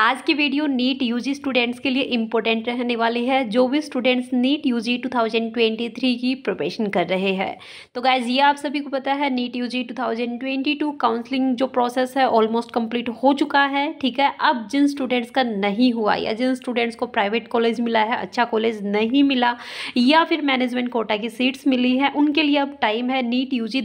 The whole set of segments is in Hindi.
आज की वीडियो नीट यूजी स्टूडेंट्स के लिए इम्पोर्टेंट रहने वाली है जो भी स्टूडेंट्स नीट यूजी 2023 की प्रिपरेशन कर रहे हैं तो गाइज ये आप सभी को पता है नीट यूजी 2022 काउंसलिंग जो प्रोसेस है ऑलमोस्ट कंप्लीट हो चुका है ठीक है अब जिन स्टूडेंट्स का नहीं हुआ या जिन स्टूडेंट्स को प्राइवेट कॉलेज मिला है अच्छा कॉलेज नहीं मिला या फिर मैनेजमेंट कोटा की सीट्स मिली है उनके लिए अब टाइम है नीट यू जी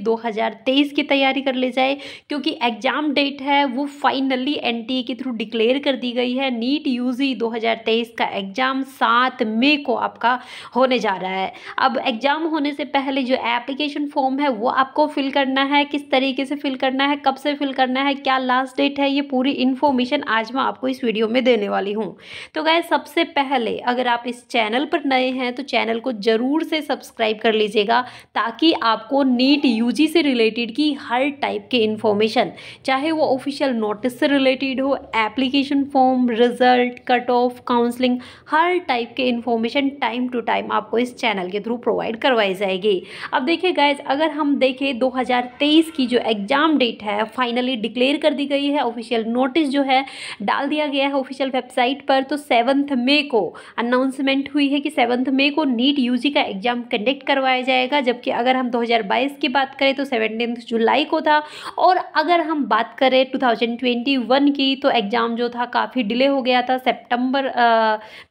की तैयारी कर ले जाए क्योंकि एग्जाम डेट है वो फाइनली एन के थ्रू डिक्लेयर कर दी गई है नीट यूजी 2023 का एग्ज़ाम सात मई को आपका होने जा रहा है अब एग्ज़ाम होने से पहले जो एप्लीकेशन फॉर्म है वो आपको फिल करना है किस तरीके से फिल करना है कब से फिल करना है क्या लास्ट डेट है ये पूरी इन्फॉर्मेशन आज मैं आपको इस वीडियो में देने वाली हूँ तो गए सबसे पहले अगर आप इस चैनल पर नए हैं तो चैनल को ज़रूर से सब्सक्राइब कर लीजिएगा ताकि आपको नीट यूजी से रिलेटेड की हर टाइप के इन्फॉर्मेशन चाहे वो ऑफिशियल नोटिस से रिलेटेड हो application form result cut off counselling हर टाइप के इन्फॉर्मेशन टाइम टू टाइम आपको इस चैनल के थ्रू प्रोवाइड करवाई जाएगी अब देखिए गाइज अगर हम देखें 2023 की जो एग्ज़ाम डेट है फाइनली डिक्लेयर कर दी गई है ऑफिशियल नोटिस जो है डाल दिया गया है ऑफिशियल वेबसाइट पर तो सेवन्थ मे को अनाउंसमेंट हुई है कि सेवन्थ मे को नीट यू का एग्ज़ाम कंडक्ट करवाया जाएगा जबकि अगर हम 2022 की बात करें तो सेवनटीन जुलाई को था और अगर हम बात करें 2021 की तो एग्ज़ाम जो था काफ़ी डिले हो गया था सेप्टेम्बर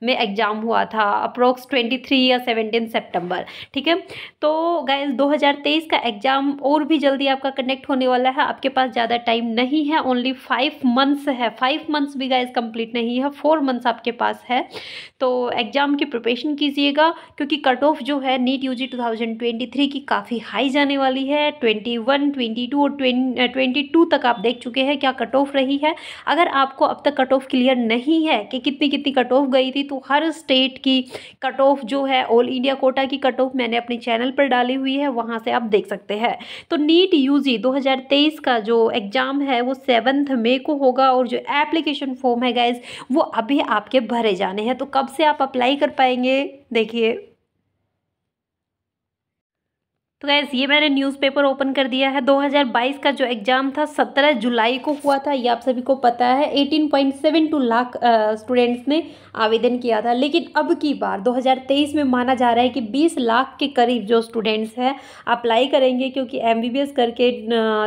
में एग्ज़ाम हुआ था अप्रोक्स थ्री या सेवनटीन सेप्टेम्बर ठीक है तो हजार तेईस का एग्ज़ाम और भी जल्दी आपका कनेक्ट होने वाला है आपके पास ज़्यादा टाइम नहीं है ओनली फाइव मंथ्स है फाइव मंथ्स भी गाइज कंप्लीट नहीं है फोर मंथ्स आपके पास है तो एग्ज़ाम की प्रिपरेशन कीजिएगा क्योंकि कट ऑफ जो है नीट यू जी की काफ़ी हाई जाने वाली है ट्वेंटी वन ट्वेंटी टू और ट्वेंटी टू तक आप देख चुके हैं क्या कट ऑफ रही है अगर आपको अब तक कट कट ऑफ क्लियर नहीं है कि कितनी कितनी कट ऑफ गई थी तो हर स्टेट की कट ऑफ जो है ऑल इंडिया कोटा की कट ऑफ मैंने अपने चैनल पर डाली हुई है वहाँ से आप देख सकते हैं तो नीट यू जी का जो एग्ज़ाम है वो सेवन्थ मे को होगा और जो एप्लीकेशन फॉर्म है गाइज वो अभी आपके भरे जाने हैं तो कब से आप अप्लाई कर पाएंगे देखिए तो गैस ये मैंने न्यूज़पेपर ओपन कर दिया है 2022 का जो एग्ज़ाम था 17 जुलाई को हुआ था ये आप सभी को पता है 18.72 लाख स्टूडेंट्स ने आवेदन किया था लेकिन अब की बार 2023 में माना जा रहा है कि 20 लाख के करीब जो स्टूडेंट्स हैं अप्लाई करेंगे क्योंकि एमबीबीएस करके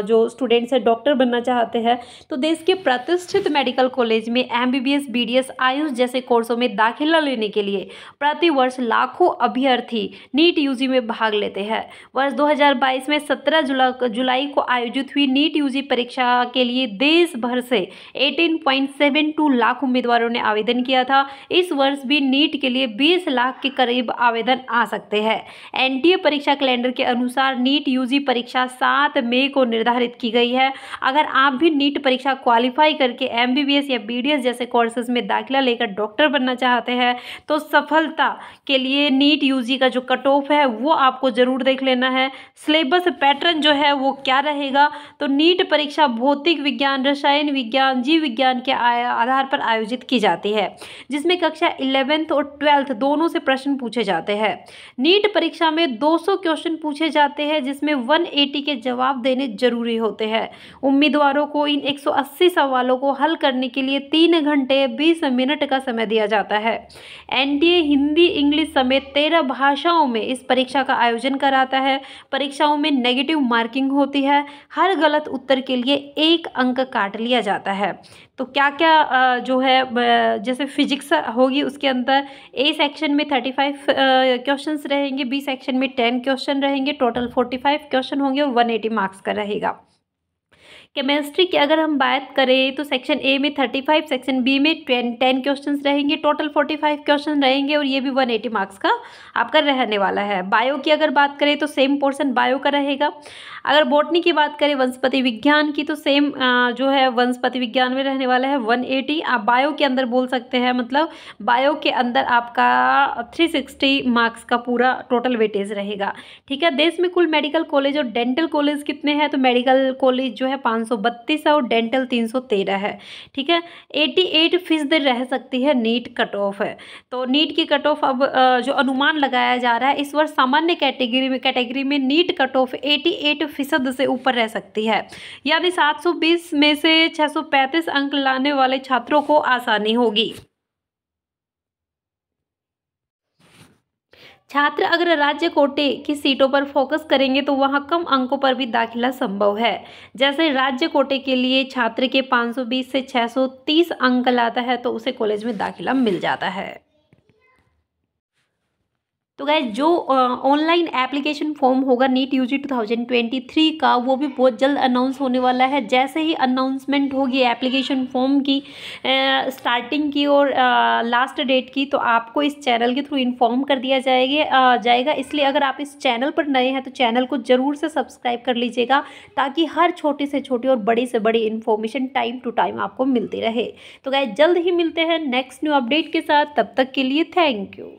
जो स्टूडेंट्स हैं डॉक्टर बनना चाहते हैं तो देश के प्रतिष्ठित मेडिकल कॉलेज में एम बी आयुष जैसे कोर्सों में दाखिला लेने के लिए प्रतिवर्ष लाखों अभ्यर्थी नीट यू में भाग लेते हैं वर्ष 2022 में 17 जुलाई को आयोजित हुई नीट यूजी परीक्षा के लिए देश भर से 18.72 लाख उम्मीदवारों ने आवेदन किया था इस वर्ष भी नीट के लिए 20 लाख के करीब आवेदन आ सकते हैं एनटीए परीक्षा कैलेंडर के अनुसार नीट यूजी परीक्षा 7 मई को निर्धारित की गई है अगर आप भी नीट परीक्षा क्वालिफाई करके एम या बी जैसे कोर्सेज में दाखिला लेकर डॉक्टर बनना चाहते हैं तो सफलता के लिए नीट यूजी का जो कट ऑफ है वो आपको ज़रूर देख लेना है है सिलेबस पैटर्न जो है वो क्या रहेगा तो नीट परीक्षा भौतिक विज्ञान रसायन विज्ञान जीव विज्ञान के आधार पर आयोजित की जाती है जिसमें कक्षा इलेवेंथ और ट्वेल्थ दोनों से प्रश्न पूछे जाते हैं नीट परीक्षा में 200 क्वेश्चन पूछे जाते हैं जिसमें 180 के जवाब देने जरूरी होते हैं उम्मीदवारों को इन 180 सवालों को हल करने के लिए तीन घंटे बीस मिनट का समय दिया जाता है एनडीए हिंदी इंग्लिश समेत तेरह भाषाओं में इस परीक्षा का आयोजन कराता है परीक्षाओं में नेगेटिव मार्किंग होती है हर गलत उत्तर के लिए एक अंक काट लिया जाता है तो क्या क्या जो है जैसे फिजिक्स होगी उसके अंदर ए सेक्शन में थर्टी फाइव क्वेश्चन रहेंगे बी सेक्शन में टेन क्वेश्चन रहेंगे टोटल फोर्टी फाइव क्वेश्चन होंगे और वन एटी मार्क्स का रहेगा केमिस्ट्री की अगर हम बात करें तो सेक्शन ए में थर्टी फाइव सेक्शन बी में टेन टेन क्वेश्चन रहेंगे टोटल फोर्टी फाइव क्वेश्चन रहेंगे और ये भी वन एटी मार्क्स का आपका रहने वाला है बायो की अगर बात करें तो सेम पोर्सन बायो का रहेगा अगर बोटनी की बात करें वनस्पति विज्ञान की तो सेम जो है वनस्पति विज्ञान में रहने वाला है वन एटी आप बायो के अंदर बोल सकते हैं मतलब बायो के अंदर आपका थ्री सिक्सटी मार्क्स का पूरा टोटल वेटेज रहेगा ठीक है देश में कुल मेडिकल कॉलेज और डेंटल कॉलेज कितने हैं तो मेडिकल कॉलेज जो है है पाँच सौ बत्तीस और डेंटल तीन सौ तेरह है ठीक है एटी एट फीसद रह सकती है नीट कट ऑफ है तो नीट की कट ऑफ अब जो अनुमान लगाया जा रहा है इस वर्ष सामान्य कैटेगरी में कैटेगरी में NEET cut off eighty eight फीसद से ऊपर रह सकती है यानी सात सौ बीस में से छः सौ पैंतीस अंक लाने वाले छात्रों को आसानी होगी छात्र अगर राज्य कोटे की सीटों पर फोकस करेंगे तो वहां कम अंकों पर भी दाखिला संभव है जैसे राज्य कोटे के लिए छात्र के 520 से 630 अंक लाता है तो उसे कॉलेज में दाखिला मिल जाता है तो गैस जो ऑनलाइन एप्लीकेशन फॉर्म होगा नीट यूजी 2023 का वो भी बहुत जल्द अनाउंस होने वाला है जैसे ही अनाउंसमेंट होगी एप्लीकेशन फॉर्म की स्टार्टिंग की और लास्ट डेट की तो आपको इस चैनल के थ्रू इन्फॉर्म कर दिया जाएगा जाएगा इसलिए अगर आप इस चैनल पर नए हैं तो चैनल को ज़रूर से सब्सक्राइब कर लीजिएगा ताकि हर छोटी से छोटी और बड़ी से बड़ी इन्फॉर्मेशन टाइम टू टाइम आपको मिलती रहे तो गैस जल्द ही मिलते हैं नेक्स्ट न्यू अपडेट के साथ तब तक के लिए थैंक यू